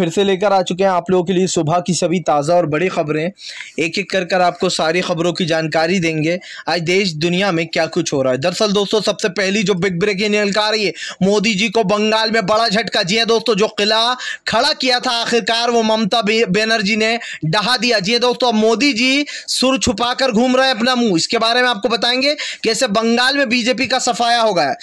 फिर से लेकर आ चुके हैं आप लोगों के लिए सुबह की सभी ताज़ा और बड़ी खबरें एक एक कर कर आपको सारी खबरों की जानकारी देंगे आज देश दुनिया में क्या कुछ हो रहा है दरअसल दोस्तों सबसे पहली जो बिग ब्रेकिंग न्यूज आ रही है मोदी जी को बंगाल में बड़ा झटका जी हाँ दोस्तों जो किला खड़ा किया था आखिरकार वो ममता बनर्जी ने डहा दिया जी हाँ दोस्तों मोदी जी सुर छुपा घूम रहे हैं अपना मुंह इसके बारे में आपको बताएंगे कैसे बंगाल में बीजेपी का सफाया हो गया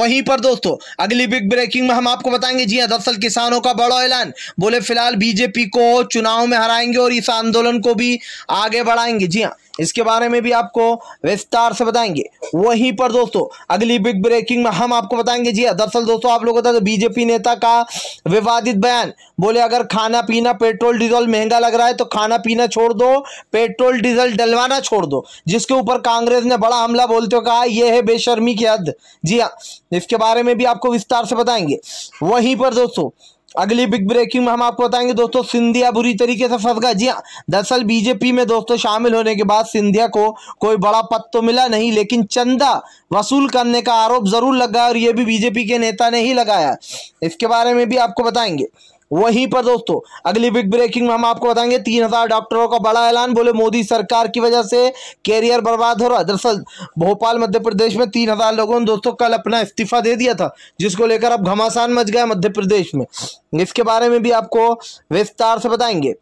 वहीं पर दोस्तों अगली बिग ब्रेकिंग में हम आपको बताएंगे जी हाँ, दरअसल किसानों का बड़ा ऐलान बोले फिलहाल बीजेपी को चुनाव में हराएंगे और इस आंदोलन को भी आगे बढ़ाएंगे जी हाँ इसके बारे में भी आपको विस्तार से बताएंगे वहीं पर दोस्तों अगली बिग ब्रेकिंग में हम आपको बताएंगे जी हाँ, दरअसल दोस्तों आप लोगों को बीजेपी नेता का विवादित बयान बोले अगर खाना पीना पेट्रोल डीजल महंगा लग रहा है तो खाना पीना छोड़ दो पेट्रोल डीजल डलवाना छोड़ दो जिसके ऊपर कांग्रेस ने बड़ा हमला बोलते हुए कहा यह है बेशर्मी की हद जी हाँ इसके बारे में भी आपको विस्तार से बताएंगे वहीं पर दोस्तों अगली बिग ब्रेकिंग में हम आपको बताएंगे दोस्तों सिंधिया बुरी तरीके से फंस गया जी हाँ दरअसल बीजेपी में दोस्तों शामिल होने के बाद सिंधिया को कोई बड़ा पद तो मिला नहीं लेकिन चंदा वसूल करने का आरोप जरूर लगा और ये भी बीजेपी के नेता ने ही लगाया इसके बारे में भी आपको बताएंगे वहीं पर दोस्तों अगली बिग ब्रेकिंग में हम आपको बताएंगे तीन हजार डॉक्टरों का बड़ा ऐलान बोले मोदी सरकार की वजह से कैरियर बर्बाद हो रहा दरअसल भोपाल मध्य प्रदेश में तीन हजार लोगों ने दोस्तों कल अपना इस्तीफा दे दिया था जिसको लेकर अब घमासान मच गया मध्य प्रदेश में इसके बारे में भी आपको विस्तार से बताएंगे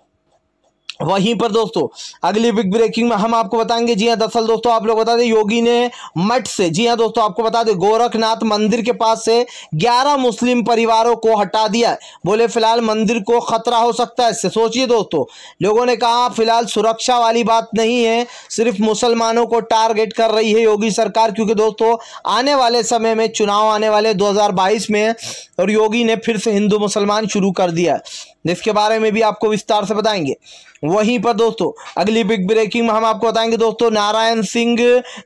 वहीं पर दोस्तों अगली बिग ब्रेकिंग में हम आपको बताएंगे जी हाँ दरअसल दोस्तों आप लोग बता दें योगी ने मठ से जी हाँ दोस्तों आपको बता दें गोरखनाथ मंदिर के पास से 11 मुस्लिम परिवारों को हटा दिया बोले फिलहाल मंदिर को खतरा हो सकता है इससे सोचिए दोस्तों लोगों ने कहा फिलहाल सुरक्षा वाली बात नहीं है सिर्फ मुसलमानों को टारगेट कर रही है योगी सरकार क्योंकि दोस्तों आने वाले समय में चुनाव आने वाले दो में और योगी ने फिर से हिंदू मुसलमान शुरू कर दिया जिसके बारे में भी आपको विस्तार से बताएंगे वहीं पर दोस्तों अगली बिग ब्रेकिंग में हम आपको बताएंगे दोस्तों नारायण सिंह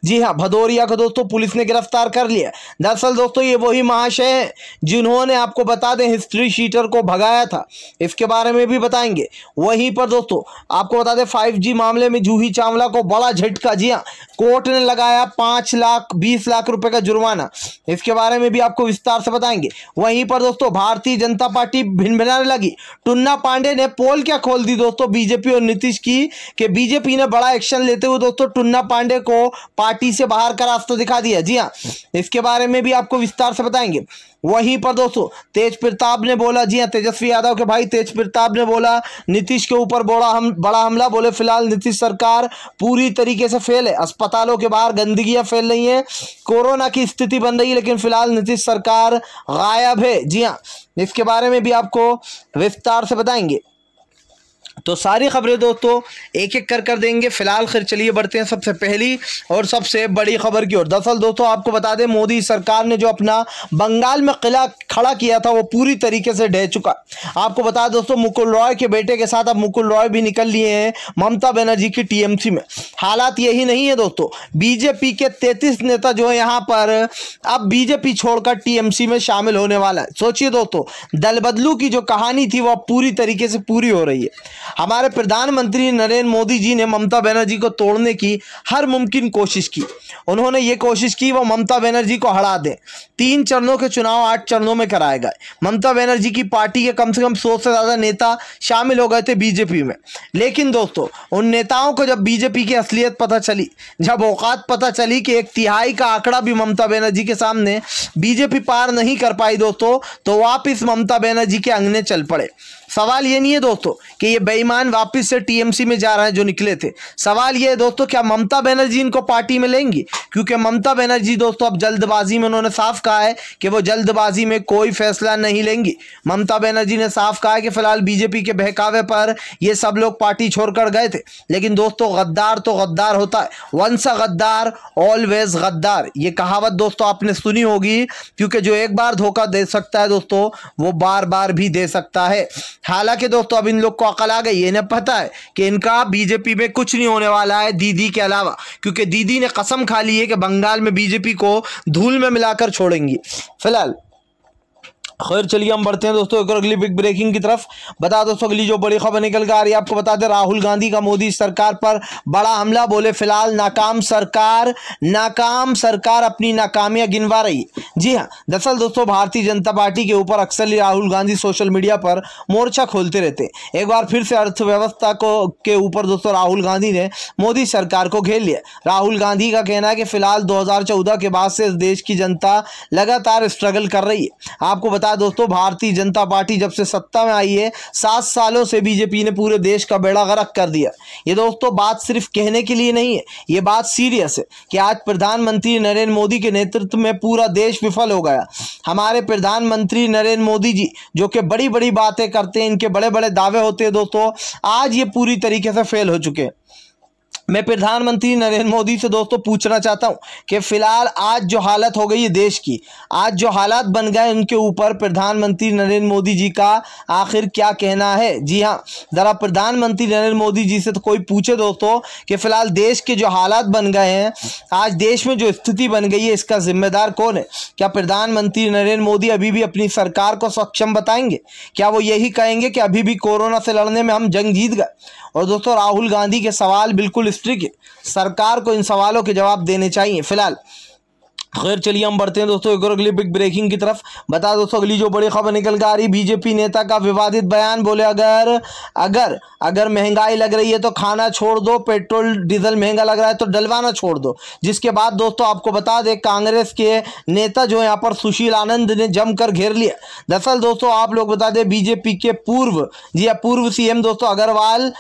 जी हाँ भदौरिया का दोस्तों पुलिस ने गिरफ्तार कर लिया दरअसल दोस्तों ये वही महाशय हैं जिन्होंने आपको बता दें हिस्ट्री शीटर को भगाया था इसके बारे में भी बताएंगे वहीं पर दोस्तों आपको बता दें फाइव मामले में जूही चावला को बड़ा झटका जी हाँ कोर्ट ने लगाया पाँच लाख बीस लाख रुपये का जुर्माना इसके बारे में भी आपको विस्तार से बताएंगे वहीं पर दोस्तों भारतीय जनता पार्टी भिनभिनाने लगी टुन्ना पांडे ने पोल क्या खोल दी दोस्तों बीजेपी और नीतीश की कि बीजेपी ने बड़ा एक्शन लेते हुए दोस्तों टुन्ना पांडे को पार्टी से बाहर का रास्ता दिखा दिया जी हाँ इसके बारे में भी आपको विस्तार से बताएंगे वहीं पर दोस्तों तेज प्रताप ने बोला जी हाँ तेजस्वी यादव के भाई तेज प्रताप ने बोला नीतीश के ऊपर बड़ा हम बड़ा हमला बोले फिलहाल नीतीश सरकार पूरी तरीके से फेल है अस्पतालों के बाहर गंदगियां फैल रही हैं कोरोना की स्थिति बन रही है लेकिन फिलहाल नीतीश सरकार गायब है जी हाँ इसके बारे में भी आपको विस्तार से बताएंगे तो सारी खबरें दोस्तों एक एक कर कर देंगे फिलहाल खैर चलिए बढ़ते हैं सबसे पहली और सबसे बड़ी खबर की ओर दरअसल दोस्तों आपको बता दें मोदी सरकार ने जो अपना बंगाल में किला खड़ा किया था वो पूरी तरीके से ढह चुका आपको बता दोस्तों मुकुल रॉय के बेटे के साथ अब मुकुल रॉय भी निकल लिए हैं ममता बनर्जी की टीएमसी में हालात यही नहीं है दोस्तों बीजेपी के तैतीस नेता जो है यहाँ पर अब बीजेपी छोड़कर टीएमसी में शामिल होने वाला है सोचिए दोस्तों दल बदलू की जो कहानी थी अब पूरी तरीके से पूरी हो रही है हमारे प्रधानमंत्री नरेंद्र मोदी जी ने ममता बनर्जी को तोड़ने की हर मुमकिन कोशिश की उन्होंने ये कोशिश की वो ममता बनर्जी को हड़ा दें तीन चरणों के चुनाव आठ चरणों में कराए गए ममता बनर्जी की पार्टी के कम से कम सौ से ज़्यादा नेता शामिल हो गए थे बीजेपी में लेकिन दोस्तों उन नेताओं को जब बीजेपी की असलियत पता चली जब औकात पता चली कि एक तिहाई का आंकड़ा भी ममता बनर्जी के सामने बीजेपी पार नहीं कर पाई दोस्तों तो वापिस ममता बनर्जी के अंगने चल पड़े सवाल ये नहीं है दोस्तों कि ये बेईमान वापस से टीएमसी में जा रहे हैं जो निकले थे सवाल ये है दोस्तों क्या ममता बनर्जी इनको पार्टी में लेंगी क्योंकि ममता बनर्जी दोस्तों अब जल्दबाजी में उन्होंने साफ कहा है कि वो जल्दबाजी में कोई फैसला नहीं लेंगी ममता बनर्जी ने साफ कहा कि फिलहाल बीजेपी के बहकावे पर ये सब लोग पार्टी छोड़कर गए थे लेकिन दोस्तों गद्दार तो गद्दार होता है वंस गद्दार ऑलवेज गद्दार ये कहावत दोस्तों आपने सुनी होगी क्योंकि जो एक बार धोखा दे सकता है दोस्तों वो बार बार भी दे सकता है हालांकि दोस्तों अब इन लोग को अकल आ गई इन्हें पता है कि इनका बीजेपी में कुछ नहीं होने वाला है दीदी के अलावा क्योंकि दीदी ने कसम खा ली है कि बंगाल में बीजेपी को धूल में मिलाकर छोड़ेंगी फिलहाल खैर चलिए हम बढ़ते हैं दोस्तों एक और अगली बिग ब्रेकिंग की तरफ बता दोस्तों अगली जो बड़ी खबर निकल कर आ रही है आपको बता दें राहुल गांधी का मोदी सरकार पर बड़ा हमला बोले फिलहाल नाकाम सरकार नाकाम सरकार अपनी नाकामियां गिनवा रही जी हाँ दरअसल दोस्तों भारतीय जनता पार्टी के ऊपर अक्सर ही राहुल गांधी सोशल मीडिया पर मोर्चा खोलते रहते एक बार फिर से अर्थव्यवस्था को के ऊपर दोस्तों राहुल गांधी ने मोदी सरकार को घेर लिया राहुल गांधी का कहना है कि फिलहाल दो के बाद से देश की जनता लगातार स्ट्रगल कर रही है आपको बता पता है दोस्तों भारतीय जनता पार्टी जब से सत्ता में आई है सात सालों से बीजेपी ने पूरे देश का बेड़ा गरक कर दिया ये दोस्तों बात सिर्फ कहने के लिए नहीं है ये बात सीरियस है कि आज प्रधानमंत्री नरेंद्र मोदी के नेतृत्व में पूरा देश विफल हो गया हमारे प्रधानमंत्री नरेंद्र मोदी जी जो कि बड़ी बड़ी बातें करते हैं इनके बड़े बड़े दावे होते हैं दोस्तों आज ये पूरी तरीके से फेल हो चुके हैं मैं प्रधानमंत्री नरेंद्र मोदी से दोस्तों पूछना चाहता हूं कि फिलहाल आज जो हालत हो गई है देश की आज जो हालात बन गए उनके ऊपर प्रधानमंत्री नरेंद्र मोदी जी का आखिर क्या कहना है जी हाँ ज़रा प्रधानमंत्री नरेंद्र मोदी जी से तो कोई पूछे दोस्तों कि फिलहाल देश के जो हालात बन गए हैं आज देश में जो स्थिति बन गई है इसका जिम्मेदार कौन है क्या प्रधानमंत्री नरेंद्र मोदी अभी भी अपनी सरकार को सक्षम बताएंगे क्या वो यही कहेंगे कि अभी भी कोरोना से लड़ने में हम जंग जीत गए और दोस्तों राहुल गांधी के सवाल बिल्कुल स्ट्रिक सरकार को इन सवालों के जवाब देने चाहिए फिलहाल खैर चलिए हम बढ़ते हैं दोस्तों एक और अगली बिग ब्रेकिंग की तरफ बता दोस्तों अगली जो बड़ी खबर निकल कर आ रही बीजेपी नेता का विवादित बयान बोले अगर अगर अगर महंगाई लग रही है तो खाना छोड़ दो पेट्रोल डीजल महंगा लग रहा है तो डलवाना छोड़ दो जिसके बाद दोस्तों आपको बता दें कांग्रेस के नेता जो यहाँ पर सुशील आनंद ने जमकर घेर लिया दरअसल दोस्तों आप लोग बता दें बीजेपी के पूर्व जी हाँ, पूर्व सी दोस्तों अग्रवाल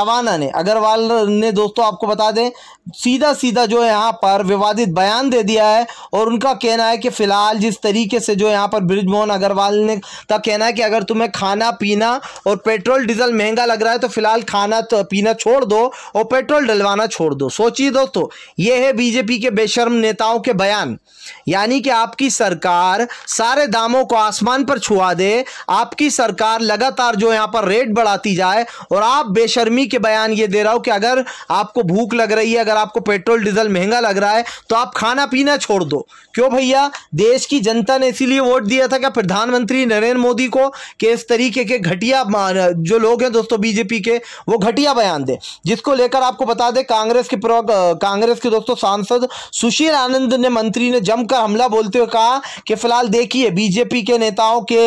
रवाना ने अग्रवाल ने दोस्तों आपको बता दें सीधा सीधा जो यहाँ पर विवादित बयान दे दिया है और उनका कहना है कि फ़िलहाल जिस तरीके से जो यहाँ पर ब्रिजमोहन अग्रवाल ने का कहना है कि अगर तुम्हें खाना पीना और पेट्रोल डीजल महंगा लग रहा है तो फ़िलहाल खाना तो पीना छोड़ दो और पेट्रोल डलवाना छोड़ दो सोचिए दोस्तों ये है बीजेपी के बेशर्म नेताओं के बयान यानी कि आपकी सरकार सारे दामों को आसमान पर छुआ दे आपकी सरकार लगातार जो यहाँ पर रेट बढ़ाती जाए और आप बेशर्मी के बयान ये दे रहा हो कि अगर आपको भूख लग रही है अगर आपको पेट्रोल डीजल महंगा लग रहा है तो आप खाना पीना छोड़ दो क्यों भैया देश की जनता ने इसीलिए वोट दिया था क्या प्रधानमंत्री नरेंद्र मोदी को कि इस तरीके के घटिया जो लोग हैं दोस्तों बीजेपी के वो घटिया बयान दें जिसको लेकर आपको बता दें कांग्रेस के कांग्रेस के दोस्तों सांसद सुशील आनंद ने मंत्री ने जमकर हमला बोलते हुए कहा कि फिलहाल देखिए बीजेपी के नेताओं के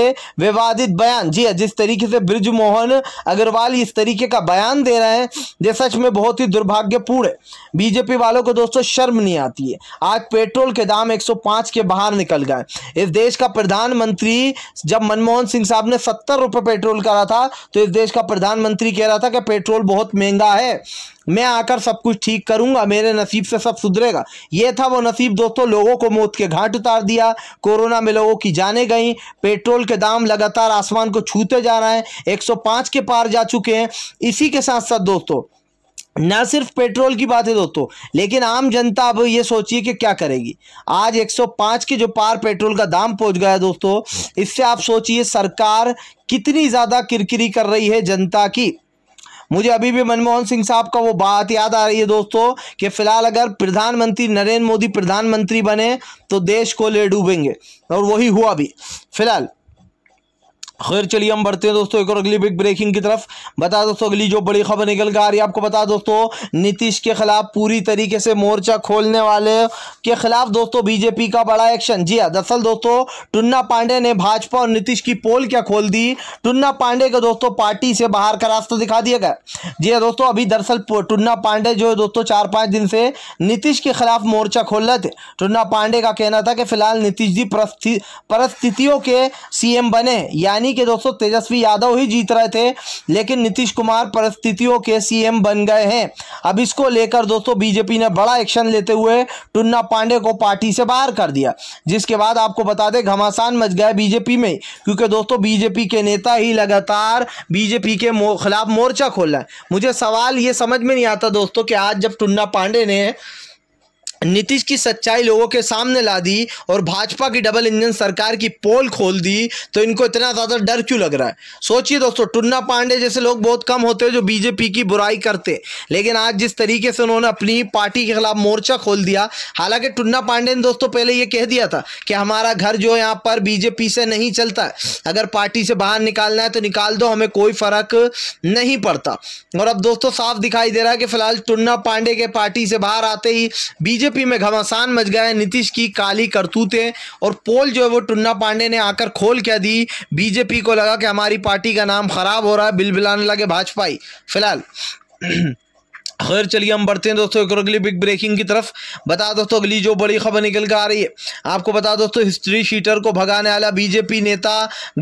विवादित बयान जी हाँ, जिस तरीके से ब्रिजमोहन अग्रवाल इस तरीके का बयान दे रहे हैं ये सच में बहुत ही दुर्भाग्यपूर्ण है बीजेपी वालों को दोस्तों शर्म नहीं आती है आज पेट्रोल पेट्रोल के दाम 105 के बाहर निकल गए इस देश का प्रधानमंत्री जब मनमोहन सिंह साहब ने सत्तर रुपये पेट्रोल करा था तो इस देश का प्रधानमंत्री कह रहा था कि पेट्रोल बहुत महंगा है मैं आकर सब कुछ ठीक करूंगा मेरे नसीब से सब सुधरेगा ये था वो नसीब दोस्तों लोगों को मौत के घाट उतार दिया कोरोना में लोगों की जाने गई पेट्रोल के दाम लगातार आसमान को छूते जा रहे हैं 105 के पार जा चुके हैं इसी के साथ साथ दोस्तों ना सिर्फ पेट्रोल की बात है दोस्तों लेकिन आम जनता अब ये सोचिए कि क्या करेगी आज 105 के जो पार पेट्रोल का दाम पहुंच गया दोस्तों इससे आप सोचिए सरकार कितनी ज़्यादा किरकिरी कर रही है जनता की मुझे अभी भी मनमोहन सिंह साहब का वो बात याद आ रही है दोस्तों कि फिलहाल अगर प्रधानमंत्री नरेंद्र मोदी प्रधानमंत्री बने तो देश को ले डूबेंगे और वही हुआ भी फिलहाल खैर चलिए हम बढ़ते हैं दोस्तों एक और अगली बिग ब्रेकिंग की तरफ बता दोस्तों अगली जो बड़ी खबर निकल कर आ रही है आपको बता दोस्तों नीतीश के खिलाफ पूरी तरीके से मोर्चा खोलने वाले के खिलाफ दोस्तों बीजेपी का बड़ा एक्शन जी हाँ दरअसल दोस्तों टुन्ना पांडे ने भाजपा और नीतीश की पोल क्या खोल दी टुन्ना पांडे को दोस्तों पार्टी से बाहर का रास्ता दिखा दिया गया जी हाँ दोस्तों अभी दरअसल टुन्ना पांडे जो है दोस्तों चार पाँच दिन से नीतीश के खिलाफ मोर्चा खोल रहे थे टुन्ना पांडे का कहना था कि फिलहाल नीतीश जी परिस्थितियों के सीएम बने यानी यानी कि दोस्तों तेजस्वी यादव ही जीत रहे थे लेकिन नीतीश कुमार परिस्थितियों के सीएम बन गए हैं अब इसको लेकर दोस्तों बीजेपी ने बड़ा एक्शन लेते हुए टुन्ना पांडे को पार्टी से बाहर कर दिया जिसके बाद आपको बता दें घमासान मच गया बीजेपी में क्योंकि दोस्तों बीजेपी के नेता ही लगातार बीजेपी के खिलाफ मोर्चा खोल रहे हैं मुझे सवाल ये समझ में नहीं आता दोस्तों कि आज जब टुन्ना पांडे ने नीतीश की सच्चाई लोगों के सामने ला दी और भाजपा की डबल इंजन सरकार की पोल खोल दी तो इनको इतना ज़्यादा डर क्यों लग रहा है सोचिए दोस्तों टुन्ना पांडे जैसे लोग बहुत कम होते हैं जो बीजेपी की बुराई करते लेकिन आज जिस तरीके से उन्होंने अपनी पार्टी के खिलाफ मोर्चा खोल दिया हालांकि टुन्ना पांडे ने दोस्तों पहले ये कह दिया था कि हमारा घर जो यहाँ पर बीजेपी से नहीं चलता है अगर पार्टी से बाहर निकालना है तो निकाल दो हमें कोई फ़र्क नहीं पड़ता और अब दोस्तों साफ दिखाई दे रहा है कि फिलहाल टुन्ना पांडे के पार्टी से बाहर आते ही बीजेपी यूपी में घमासान मच गया है नीतीश की काली करतूतें और पोल जो है वो टुन्ना पांडे ने आकर खोल क्या दी बीजेपी को लगा कि हमारी पार्टी का नाम खराब हो रहा है बिल बिलाने लगे भाजपाई फिलहाल खैर चलिए हम बढ़ते हैं दोस्तों एक और अगली बिग ब्रेकिंग की तरफ बता दोस्तों अगली जो बड़ी खबर निकल कर आ रही है आपको बता दोस्तों हिस्ट्री शीटर को भगाने वाला बीजेपी नेता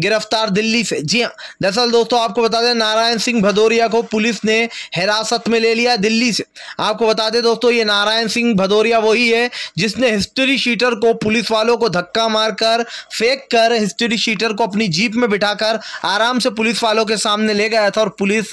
गिरफ्तार दिल्ली से जी हाँ दरअसल दोस्तों आपको बता दें नारायण सिंह भदौरिया को पुलिस ने हिरासत में ले लिया दिल्ली से आपको बता दें दोस्तों ये नारायण सिंह भदौरिया वही है जिसने हिस्ट्री शीटर को पुलिस वालों को धक्का मारकर फेंक कर हिस्ट्री शीटर को अपनी जीप में कर आराम से पुलिस वालों के सामने ले गया था और पुलिस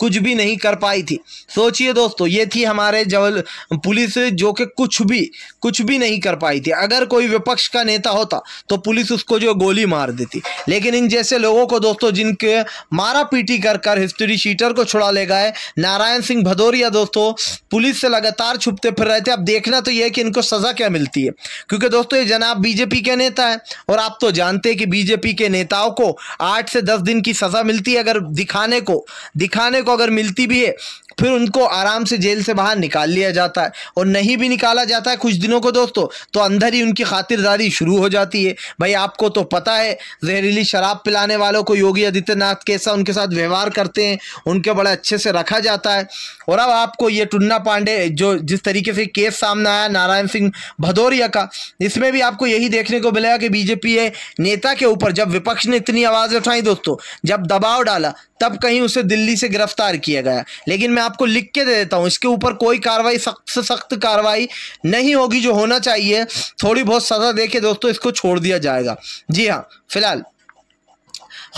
कुछ भी नहीं कर पाई थी सोचिए दोस्तों दोस्तों ये थी हमारे जबल पुलिस जो कि कुछ भी कुछ भी नहीं कर पाई थी अगर कोई विपक्ष का नेता होता तो पुलिस उसको जो गोली मार देती लेकिन इन जैसे लोगों को दोस्तों जिनके मारा पीटी कर कर हिस्ट्री शीटर को छुड़ा ले गए नारायण सिंह भदौरिया दोस्तों पुलिस से लगातार छुपते फिर रहे थे अब देखना तो यह कि इनको सज़ा क्या मिलती है क्योंकि दोस्तों ये जनाब बीजेपी के नेता है और आप तो जानते हैं कि बीजेपी के नेताओं को आठ से दस दिन की सज़ा मिलती है अगर दिखाने को दिखाने को अगर मिलती भी है फिर उनको आराम से जेल से बाहर निकाल लिया जाता है और नहीं भी निकाला जाता है कुछ दिनों को दोस्तों तो अंदर ही उनकी खातिरदारी शुरू हो जाती है भाई आपको तो पता है जहरीली शराब पिलाने वालों को योगी आदित्यनाथ कैसा उनके साथ व्यवहार करते हैं उनके बड़े अच्छे से रखा जाता है और अब आपको ये टुन्ना पांडे जो जिस तरीके से केस सामने आया नारायण सिंह भदौरिया का इसमें भी आपको यही देखने को मिलेगा कि बीजेपी नेता के ऊपर जब विपक्ष ने इतनी आवाज़ उठाई दोस्तों जब दबाव डाला तब कहीं उसे दिल्ली से गिरफ्तार किया गया लेकिन मैं आपको लिख के दे देता हूँ इसके ऊपर कोई कार्रवाई सख्त से सख्त कार्रवाई नहीं होगी जो होना चाहिए थोड़ी बहुत सजा देके दोस्तों इसको छोड़ दिया जाएगा जी हाँ फिलहाल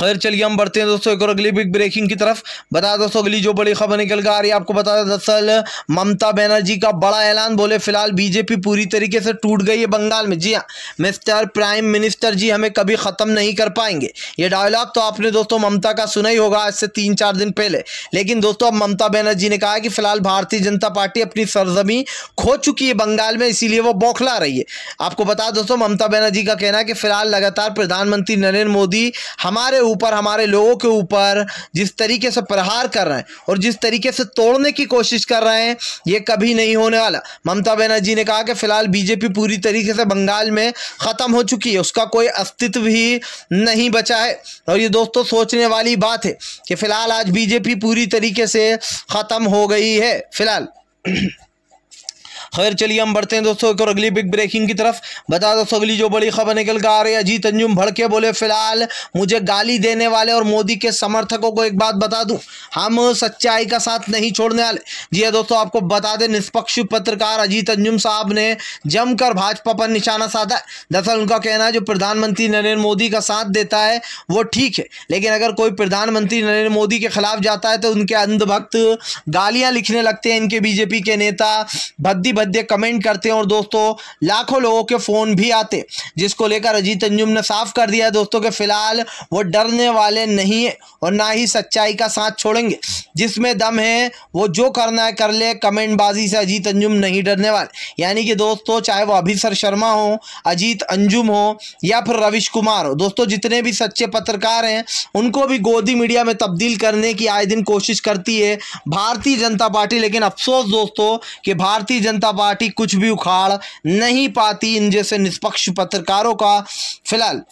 खैर चलिए हम बढ़ते हैं दोस्तों एक और अगली बिग ब्रेकिंग की तरफ बता दोस्तों अगली जो बड़ी खबर निकल कर आ रही है आपको बता दें दरअसल ममता बनर्जी का बड़ा ऐलान बोले फिलहाल बीजेपी पूरी तरीके से टूट गई है बंगाल में जी हाँ मिस्टर प्राइम मिनिस्टर जी हमें कभी ख़त्म नहीं कर पाएंगे ये डायलॉग तो आपने दोस्तों ममता का सुना ही होगा आज से तीन चार दिन पहले लेकिन दोस्तों अब ममता बनर्जी ने कहा कि फिलहाल भारतीय जनता पार्टी अपनी सरजमी खो चुकी है बंगाल में इसीलिए वो बौखला रही है आपको बता दोस्तों ममता बनर्जी का कहना है कि फिलहाल लगातार प्रधानमंत्री नरेंद्र मोदी हमारे ऊपर हमारे लोगों के ऊपर जिस तरीके से प्रहार कर रहे हैं और जिस तरीके से तोड़ने की कोशिश कर रहे हैं ये कभी नहीं होने वाला ममता बनर्जी ने कहा कि फिलहाल बीजेपी पूरी तरीके से बंगाल में ख़त्म हो चुकी है उसका कोई अस्तित्व ही नहीं बचा है और ये दोस्तों सोचने वाली बात है कि फ़िलहाल आज बीजेपी पूरी तरीके से ख़त्म हो गई है फिलहाल खैर चलिए हम बढ़ते हैं दोस्तों एक और अगली बिग ब्रेकिंग की तरफ बता दोस्तों अगली जो बड़ी खबर निकल कर आ रही है अजीत अंजुम भड़के बोले फिलहाल मुझे गाली देने वाले और मोदी के समर्थकों को एक बात बता दूं हम सच्चाई का साथ नहीं छोड़ने वाले जी हाँ दोस्तों आपको बता दें निष्पक्ष पत्रकार अजीत अंजुम साहब ने जमकर भाजपा पर निशाना साधा दरअसल उनका कहना है जो प्रधानमंत्री नरेंद्र मोदी का साथ देता है वो ठीक है लेकिन अगर कोई प्रधानमंत्री नरेंद्र मोदी के खिलाफ जाता है तो उनके अंधभक्त गालियां लिखने लगते हैं इनके बीजेपी के नेता भद्दी बद्दे कमेंट करते हैं और दोस्तों लाखों लोगों के फ़ोन भी आते जिसको लेकर अजीत अंजुम ने साफ कर दिया दोस्तों के फिलहाल वो डरने वाले नहीं है और ना ही सच्चाई का साथ छोड़ेंगे जिसमें दम है वो जो करना है कर ले कमेंटबाजी से अजीत अंजुम नहीं डरने वाले यानी कि दोस्तों चाहे वो अभिसर शर्मा हो अजीत अंजुम हो या फिर रविश कुमार हो दोस्तों जितने भी सच्चे पत्रकार हैं उनको भी गोदी मीडिया में तब्दील करने की आए दिन कोशिश करती है भारतीय जनता पार्टी लेकिन अफसोस दोस्तों कि भारतीय जनता जनता पार्टी कुछ भी उखाड़ नहीं पाती इन जैसे निष्पक्ष पत्रकारों का फिलहाल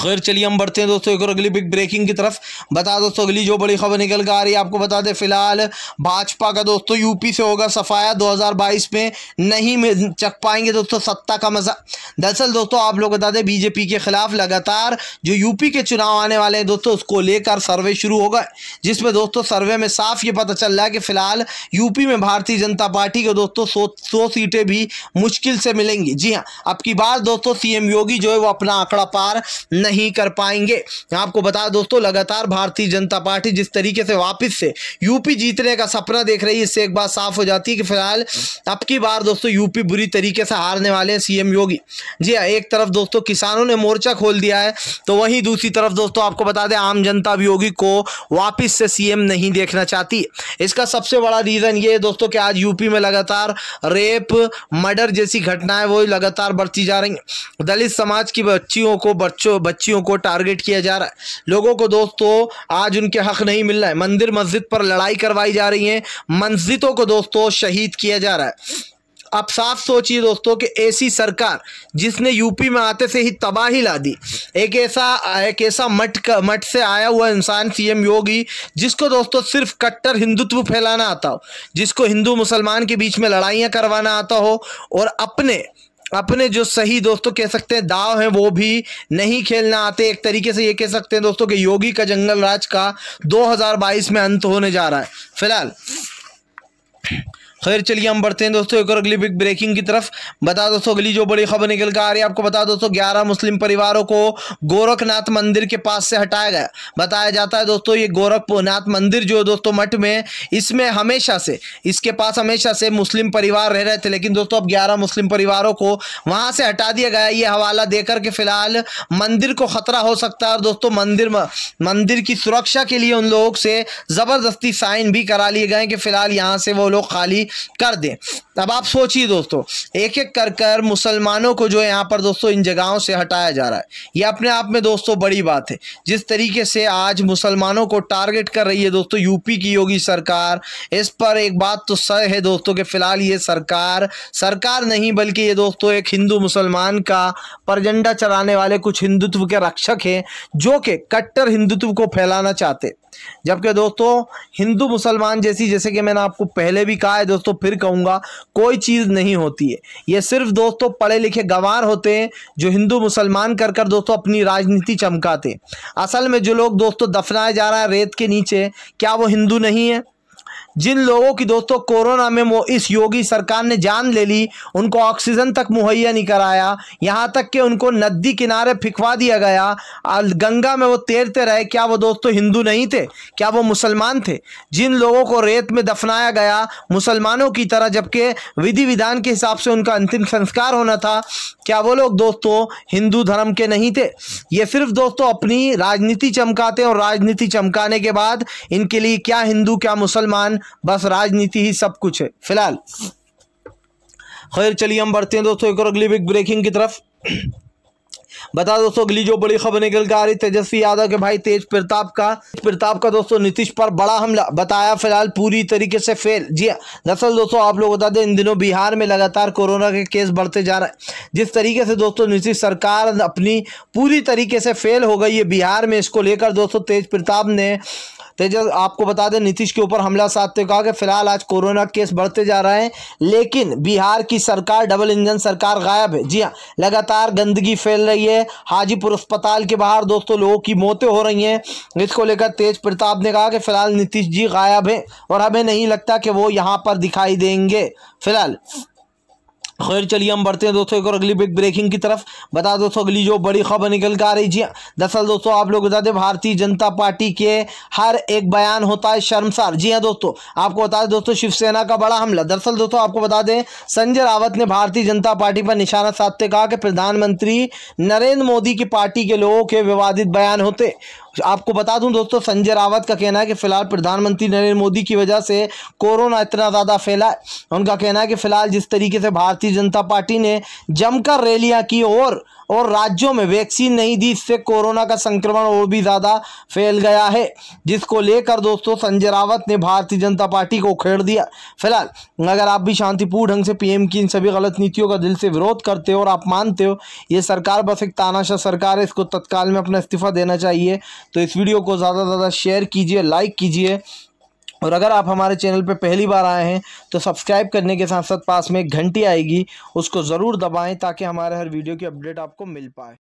खैर चलिए हम बढ़ते हैं दोस्तों एक और अगली बिग ब्रेकिंग की तरफ बता दोस्तों अगली जो बड़ी खबर निकल कर आ रही है आपको बता दें फिलहाल भाजपा का दोस्तों यूपी से होगा सफाया 2022 में नहीं चक पाएंगे दोस्तों सत्ता का मजा दरअसल दोस्तों आप लोग बता दें बीजेपी के खिलाफ लगातार जो यूपी के चुनाव आने वाले हैं दोस्तों उसको लेकर सर्वे शुरू होगा जिसमें दोस्तों सर्वे में साफ ये पता चल रहा है कि फिलहाल यूपी में भारतीय जनता पार्टी को दोस्तों सौ सीटें भी मुश्किल से मिलेंगी जी हाँ अब की बार दोस्तों सीएम योगी जो है वो अपना आंकड़ा पार नहीं कर पाएंगे आपको बता दोस्तों लगातार भारतीय जनता पार्टी जिस तरीके से वापस से यूपी जीतने का सपना देख रही है इससे एक बात साफ हो जाती है कि फिलहाल अब की बार दोस्तों यूपी बुरी तरीके से हारने वाले हैं सीएम योगी जी हाँ एक तरफ दोस्तों किसानों ने मोर्चा खोल दिया है तो वहीं दूसरी तरफ दोस्तों आपको बता दें आम जनता भी योगी को वापिस से सीएम नहीं देखना चाहती इसका सबसे बड़ा रीज़न ये है दोस्तों कि आज यूपी में लगातार रेप मर्डर जैसी घटनाएं वो लगातार बढ़ती जा रही हैं दलित समाज की बच्चियों को बच्चों बच्चियों को टारगेट किया जा रहा है लोगों को दोस्तों आज उनके हक नहीं मिल रहा है मंदिर मस्जिद पर लड़ाई करवाई जा रही है मस्जिदों को दोस्तों शहीद किया जा रहा है आप साफ सोचिए दोस्तों कि ऐसी सरकार जिसने यूपी में आते से ही तबाही ला दी एक ऐसा एक ऐसा मठ मठ से आया हुआ इंसान सीएम योगी जिसको दोस्तों सिर्फ कट्टर हिंदुत्व फैलाना आता हो जिसको हिंदू मुसलमान के बीच में लड़ाइयाँ करवाना आता हो और अपने अपने जो सही दोस्तों कह सकते हैं दाव हैं वो भी नहीं खेलना आते एक तरीके से ये कह सकते हैं दोस्तों कि योगी का जंगल राज का 2022 में अंत होने जा रहा है फिलहाल खैर चलिए हम बढ़ते हैं दोस्तों एक और अगली बिग ब्रेकिंग की तरफ बता दोस्तों अगली जो बड़ी खबर निकल कर आ रही है आपको बता दोस्तों ग्यारह मुस्लिम परिवारों को गोरखनाथ मंदिर के पास से हटाया गया बताया जाता है दोस्तों ये गोरखनाथ मंदिर जो दोस्तों मठ में इसमें हमेशा से इसके पास हमेशा से मुस्लिम परिवार रह रहे थे लेकिन दोस्तों अब ग्यारह मुस्लिम परिवारों को वहाँ से हटा दिया गया ये हवाला देकर के फिलहाल मंदिर को खतरा हो सकता है और दोस्तों मंदिर मंदिर की सुरक्षा के लिए उन लोगों से ज़बरदस्ती साइन भी करा लिए गए कि फिलहाल यहाँ से वो लोग खाली कर दें अब आप सोचिए दोस्तों एक एक कर कर मुसलमानों को जो यहाँ पर दोस्तों इन जगहों से हटाया जा रहा है ये अपने आप में दोस्तों बड़ी बात है जिस तरीके से आज मुसलमानों को टारगेट कर रही है दोस्तों यूपी की योगी सरकार इस पर एक बात तो सह है दोस्तों कि फिलहाल ये सरकार सरकार नहीं बल्कि ये दोस्तों एक हिंदू मुसलमान का परजंडा चलाने वाले कुछ हिंदुत्व के रक्षक हैं जो कि कट्टर हिंदुत्व को फैलाना चाहते जबकि दोस्तों हिंदू मुसलमान जैसी जैसे कि मैंने आपको पहले भी कहा है दोस्तों दोस्तों फिर कहूंगा कोई चीज़ नहीं होती है ये सिर्फ दोस्तों पढ़े लिखे गवार होते हैं जो हिंदू मुसलमान कर कर दोस्तों अपनी राजनीति चमकाते असल में जो लोग दोस्तों दफनाए जा रहा है रेत के नीचे क्या वो हिंदू नहीं है जिन लोगों की दोस्तों कोरोना में वो इस योगी सरकार ने जान ले ली उनको ऑक्सीजन तक मुहैया नहीं कराया यहाँ तक कि उनको नदी किनारे फिकवा दिया गया गंगा में वो तैरते रहे क्या वो दोस्तों हिंदू नहीं थे क्या वो मुसलमान थे जिन लोगों को रेत में दफनाया गया मुसलमानों की तरह जबकि विधि विधान के हिसाब से उनका अंतिम संस्कार होना था क्या वो लोग दोस्तों हिंदू धर्म के नहीं थे ये सिर्फ दोस्तों अपनी राजनीति चमकाते और राजनीति चमकाने के बाद इनके लिए क्या हिंदू क्या मुसलमान बस राजनीति ही सब कुछ है फिलहाल खैर चलिए हम बढ़ते हैं दोस्तों एक और अगली बिग ब्रेकिंग की तरफ बता दोस्तों अगली जो बड़ी खबर निकल के आ रही तेजस्वी यादव के भाई तेज प्रताप का प्रताप का दोस्तों नीतीश पर बड़ा हमला बताया फिलहाल पूरी तरीके से फेल जी हाँ, दरअसल दोस्तों आप लोग बता दें इन दिनों बिहार में लगातार कोरोना के केस बढ़ते जा रहे हैं जिस तरीके से दोस्तों नीतीश सरकार अपनी पूरी तरीके से फेल हो गई है बिहार में इसको लेकर दोस्तों तेज प्रताप ने तेजस तो आपको बता दें नीतीश के ऊपर हमला साधते तो हुए कहा कि फिलहाल आज कोरोना केस बढ़ते जा रहे हैं लेकिन बिहार की सरकार डबल इंजन सरकार गायब है जी हाँ लगातार गंदगी फैल रही है हाजीपुर अस्पताल के बाहर दोस्तों लोगों की मौतें हो रही हैं इसको लेकर तेज प्रताप ने कहा कि फिलहाल नीतीश जी गायब हैं और हमें नहीं लगता कि वो यहाँ पर दिखाई देंगे फिलहाल खैर चलिए हम बढ़ते हैं दोस्तों एक और अगली बिग ब्रेकिंग की तरफ बता दोस्तों अगली जो बड़ी खबर निकल के आ रही जी दरअसल दोस्तों आप लोग बता दें भारतीय जनता पार्टी के हर एक बयान होता है शर्मसार जी हाँ दोस्तों आपको बता दें दोस्तों शिवसेना का बड़ा हमला दरअसल दोस्तों आपको बता दें संजय रावत ने भारतीय जनता पार्टी पर निशाना साधते कहा कि प्रधानमंत्री नरेंद्र मोदी की पार्टी के लोगों के विवादित बयान होते आपको बता दूं दोस्तों संजय रावत का कहना है कि फ़िलहाल प्रधानमंत्री नरेंद्र मोदी की वजह से कोरोना इतना ज़्यादा फैला उनका कहना है कि फ़िलहाल जिस तरीके से भारतीय जनता पार्टी ने जमकर रैलियाँ की और और राज्यों में वैक्सीन नहीं दी इससे कोरोना का संक्रमण और भी ज़्यादा फैल गया है जिसको लेकर दोस्तों संजय रावत ने भारतीय जनता पार्टी को उखेड़ दिया फिलहाल अगर आप भी शांतिपूर्ण ढंग से पीएम की इन सभी गलत नीतियों का दिल से विरोध करते हो और आप मानते हो ये सरकार बस एक तानाशाह सरकार है इसको तत्काल में अपना इस्तीफा देना चाहिए तो इस वीडियो को ज़्यादा से ज़्यादा शेयर कीजिए लाइक कीजिए और अगर आप हमारे चैनल पर पहली बार आए हैं तो सब्सक्राइब करने के साथ साथ पास में एक घंटी आएगी उसको ज़रूर दबाएँ ताकि हमारे हर वीडियो की अपडेट आपको मिल पाए